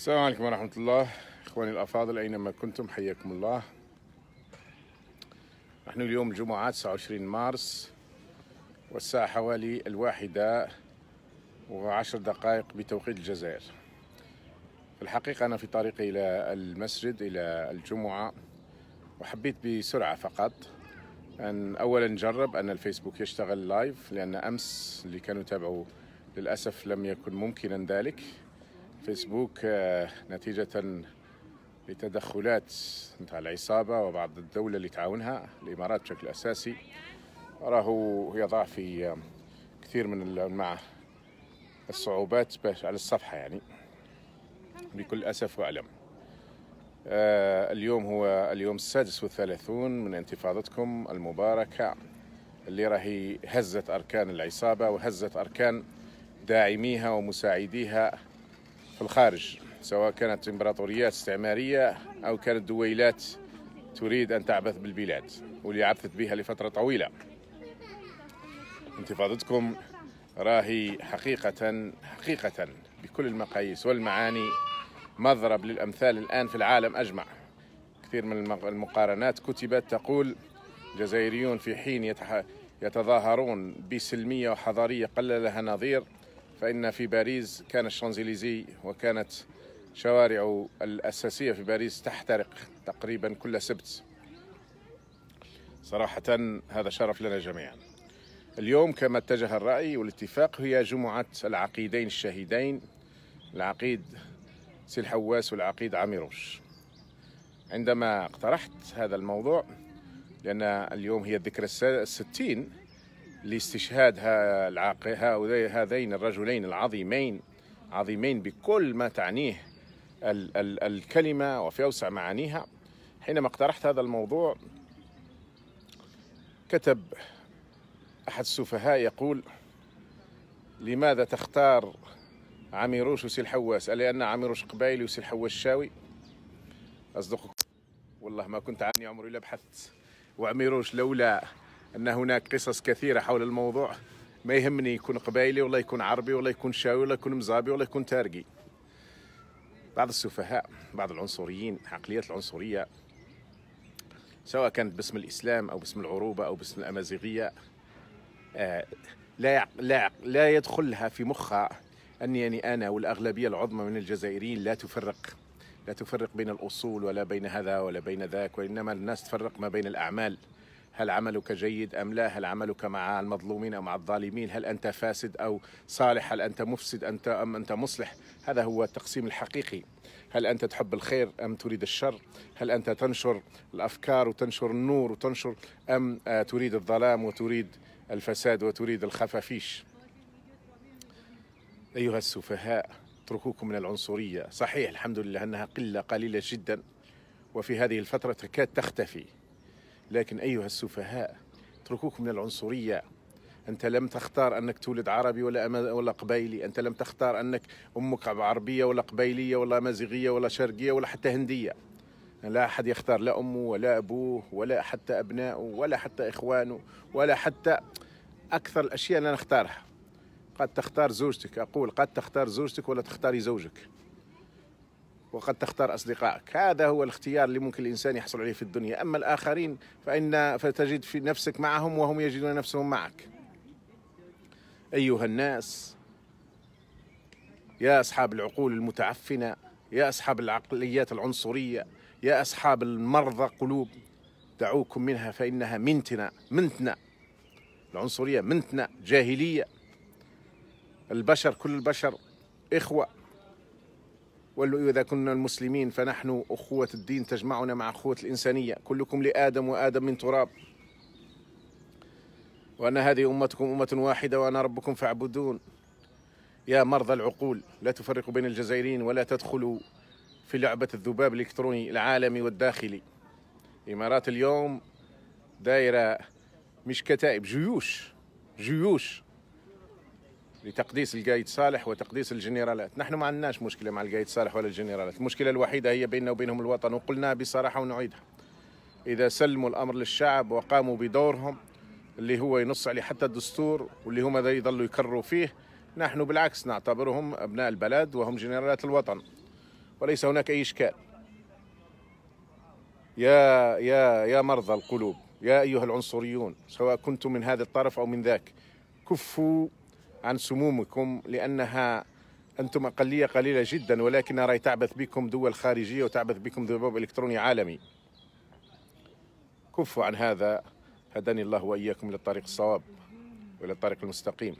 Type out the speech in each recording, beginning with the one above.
السلام عليكم ورحمة الله إخواني الأفاضل أينما كنتم حياكم الله نحن اليوم الجمعة 29 مارس والساعة حوالي الواحدة وعشر دقائق بتوقيت الجزائر في الحقيقة أنا في طريقي إلى المسجد إلى الجمعة وحبيت بسرعة فقط أن أولا نجرب أن الفيسبوك يشتغل لايف لأن أمس اللي كانوا يتابعوا للأسف لم يكن ممكنا ذلك فيسبوك آه، نتيجة لتدخلات نتاع العصابة وبعض الدولة اللي تعاونها الإمارات بشكل أساسي راهو يضع في آه، كثير من مع الصعوبات باش على الصفحة يعني بكل أسف وألم آه، اليوم هو اليوم السادس والثلاثون من انتفاضتكم المباركة اللي راهي هزت أركان العصابة وهزت أركان داعميها ومساعديها في الخارج سواء كانت امبراطوريات استعمارية أو كانت دويلات تريد أن تعبث بالبلاد واللي عبثت بها لفترة طويلة انتفاضتكم راهي حقيقة حقيقة بكل المقاييس والمعاني مضرب للأمثال الآن في العالم أجمع كثير من المقارنات كتبت تقول جزائريون في حين يتظاهرون بسلمية وحضارية قل لها نظير فإن في باريس كان الشانزليزي وكانت شوارع الأساسية في باريس تحترق تقريبا كل سبت صراحة هذا شرف لنا جميعا اليوم كما اتجه الرأي والاتفاق هي جمعة العقيدين الشهيدين العقيد سي الحواس والعقيد عميروش عندما اقترحت هذا الموضوع لأن اليوم هي الذكرى الستين لاستشهاد هذين الرجلين العظيمين عظيمين بكل ما تعنيه ال ال الكلمة وفي أوسع معانيها حينما اقترحت هذا الموضوع كتب أحد السفهاء يقول لماذا تختار عميروش الحواس ألا أن عميروش قبايلي الحواس شاوي أصدقك والله ما كنت عني عمري لا بحثت وعميروش لولا ان هناك قصص كثيره حول الموضوع ما يهمني يكون قبايلي ولا يكون عربي ولا يكون شاوي ولا يكون مزابي ولا يكون تارقي بعض السفهاء بعض العنصريين عقليه العنصريه سواء كانت باسم الاسلام او باسم العروبه او باسم الامازيغيه آه لا لا لا يدخلها في مخها اني يعني انا والاغلبيه العظمى من الجزائريين لا تفرق لا تفرق بين الاصول ولا بين هذا ولا بين ذاك وانما الناس تفرق ما بين الاعمال هل عملك جيد أم لا هل عملك مع المظلومين أو مع الظالمين هل أنت فاسد أو صالح هل أنت مفسد أنت أم أنت مصلح هذا هو التقسيم الحقيقي هل أنت تحب الخير أم تريد الشر هل أنت تنشر الأفكار وتنشر النور وتنشر أم آه، تريد الظلام وتريد الفساد وتريد الخفافيش أيها السفهاء اتركوكم من العنصرية صحيح الحمد لله أنها قلة قليلة جدا وفي هذه الفترة تكاد تختفي لكن أيها السفهاء اتركوك من العنصرية أنت لم تختار أنك تولد عربي ولا ولا قبيلي، أنت لم تختار أنك أمك عربية ولا قبيلية ولا أمازيغية ولا شرقية ولا حتى هندية. لا أحد يختار لا أمه ولا أبوه ولا حتى أبنائه ولا حتى إخوانه ولا حتى أكثر الأشياء اللي نختارها. قد تختار زوجتك، أقول قد تختار زوجتك ولا تختاري زوجك. وقد تختار أصدقائك هذا هو الاختيار اللي ممكن الإنسان يحصل عليه في الدنيا أما الآخرين فإن فتجد في نفسك معهم وهم يجدون نفسهم معك أيها الناس يا أصحاب العقول المتعفنة يا أصحاب العقليات العنصرية يا أصحاب المرضى قلوب دعوكم منها فإنها منتنا منتنا العنصرية منتنا جاهلية البشر كل البشر إخوة وقال له إيه، إذا كنا المسلمين فنحن أخوة الدين تجمعنا مع أخوة الإنسانية كلكم لآدم وآدم من تراب وأن هذه أمتكم أمة واحدة وأنا ربكم فاعبدون يا مرضى العقول لا تفرقوا بين الجزائريين ولا تدخلوا في لعبة الذباب الإلكتروني العالمي والداخلي إمارات اليوم دايرة مش كتائب جيوش جيوش لتقديس القايد صالح وتقديس الجنرالات نحن ما عندناش مشكلة مع القايد صالح ولا الجنرالات المشكلة الوحيدة هي بيننا وبينهم الوطن وقلنا بصراحة ونعيدها إذا سلموا الأمر للشعب وقاموا بدورهم اللي هو ينص عليه حتى الدستور واللي هم يظلوا يكرروا فيه نحن بالعكس نعتبرهم أبناء البلد وهم جنرالات الوطن وليس هناك أي إشكال يا يا يا مرضى القلوب يا أيها العنصريون سواء كنتم من هذا الطرف أو من ذاك كفوا عن سمومكم لأنها أنتم أقلية قليلة جدا ولكن راي تعبث بكم دول خارجية وتعبث بكم ذباب إلكتروني عالمي كفوا عن هذا هداني الله وإياكم إلى الطريق الصواب وإلى الطريق المستقيم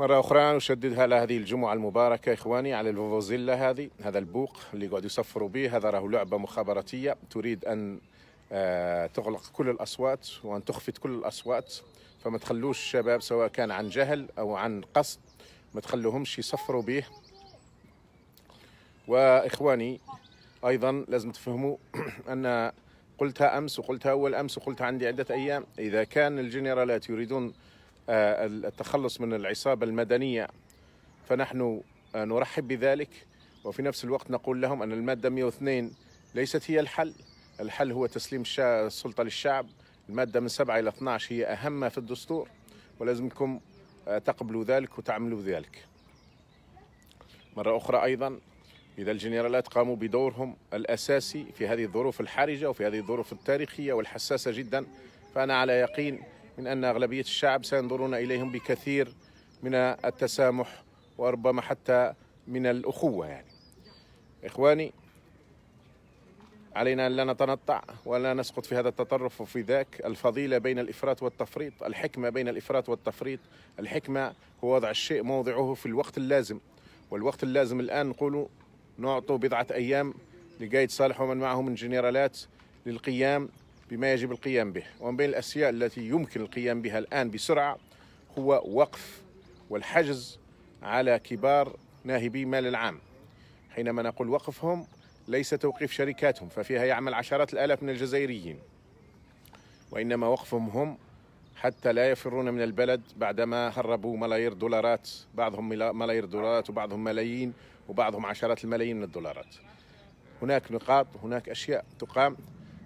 مرة أخرى نشددها لهذه الجمعة المباركة إخواني على الفوفوزيلا هذه هذا البوق اللي قاعد يصفروا به هذا راهو لعبة مخابراتية تريد أن آه، تغلق كل الأصوات وأن تخفت كل الأصوات فما تخلوش الشباب سواء كان عن جهل أو عن قصد ما تخلوهمش يصفروا به وإخواني أيضا لازم تفهموا أن قلتها أمس وقلتها أول أمس وقلتها عندي عدة أيام إذا كان الجنرالات يريدون آه، التخلص من العصابة المدنية فنحن آه، نرحب بذلك وفي نفس الوقت نقول لهم أن المادة 102 ليست هي الحل الحل هو تسليم السلطة للشعب المادة من 7 إلى 12 هي أهم في الدستور ولازمكم آه، تقبلوا ذلك وتعملوا ذلك مرة أخرى أيضا إذا الجنرالات قاموا بدورهم الأساسي في هذه الظروف الحرجة وفي هذه الظروف التاريخية والحساسة جدا فأنا على يقين من أن أغلبية الشعب سينظرون إليهم بكثير من التسامح وربما حتى من الأخوة يعني إخواني علينا أن لا نتنطع ولا نسقط في هذا التطرف وفي ذاك الفضيلة بين الإفراط والتفريط الحكمة بين الإفراط والتفريط الحكمة هو وضع الشيء موضعه في الوقت اللازم والوقت اللازم الآن نقول نعطوا بضعة أيام لقايد صالح ومن معه من جنرالات للقيام بما يجب القيام به ومن بين الأشياء التي يمكن القيام بها الآن بسرعة هو وقف والحجز على كبار ناهبي مال العام حينما نقول وقفهم ليس توقيف شركاتهم ففيها يعمل عشرات الآلاف من الجزائريين وإنما وقفهم هم حتى لا يفرون من البلد بعدما هربوا ملايير دولارات بعضهم ملايير دولارات وبعضهم ملايين وبعضهم عشرات الملايين من الدولارات هناك نقاط هناك أشياء تقام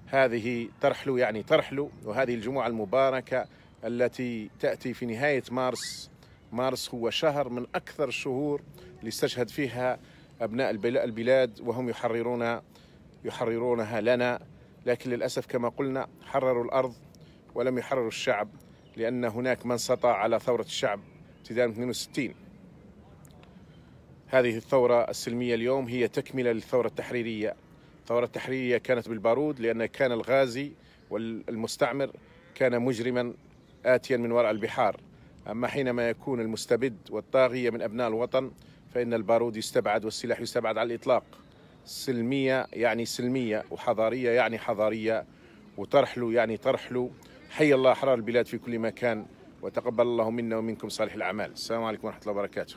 هذه ترحلوا يعني ترحلوا وهذه الجمعة المباركة التي تأتي في نهاية مارس مارس هو شهر من أكثر الشهور اللي استشهد فيها أبناء البلاد وهم يحررون يحررونها لنا لكن للأسف كما قلنا حرروا الأرض ولم يحرروا الشعب لأن هناك من سطى على ثورة الشعب ابتداء من 62 هذه الثورة السلمية اليوم هي تكملة للثورة التحريرية الثورة التحريرية كانت بالبارود لأن كان الغازي والمستعمر كان مجرما آتيا من وراء البحار أما حينما يكون المستبد والطاغية من أبناء الوطن فإن البارود يستبعد والسلاح يستبعد على الإطلاق سلمية يعني سلمية وحضارية يعني حضارية وترحلوا يعني ترحلوا حي الله أحرار البلاد في كل مكان وتقبل الله منا ومنكم صالح الأعمال السلام عليكم ورحمة الله وبركاته